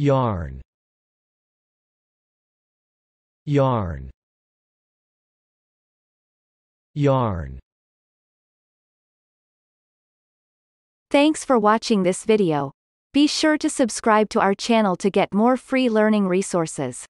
yarn yarn yarn Thanks for watching this video. Be sure to subscribe to our channel to get more free learning resources.